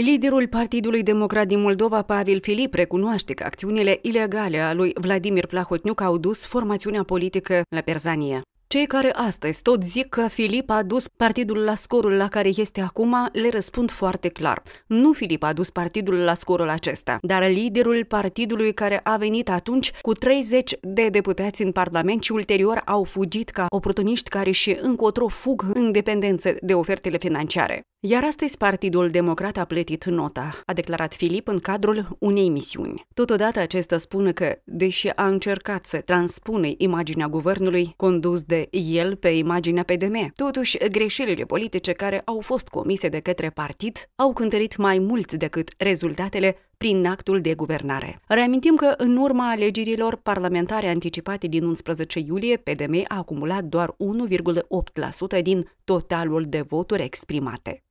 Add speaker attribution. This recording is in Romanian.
Speaker 1: Liderul Partidului Democrat din Moldova, Pavel Filip, recunoaște că acțiunile ilegale a lui Vladimir Plahotniuc au dus formațiunea politică la perzanie. Cei care astăzi tot zic că Filip a dus partidul la scorul la care este acum, le răspund foarte clar. Nu Filip a dus partidul la scorul acesta, dar liderul partidului care a venit atunci cu 30 de deputați în Parlament și ulterior au fugit ca oportuniști care și încotro fug în dependență de ofertele financiare. Iar astăzi Partidul Democrat a plătit nota, a declarat Filip în cadrul unei misiuni. Totodată acesta spune că, deși a încercat să transpune imaginea guvernului condus de el pe imaginea PDM. Totuși, greșelile politice care au fost comise de către partid au cântărit mai mult decât rezultatele prin actul de guvernare. Reamintim că în urma alegerilor parlamentare anticipate din 11 iulie, PDM a acumulat doar 1,8% din totalul de voturi exprimate.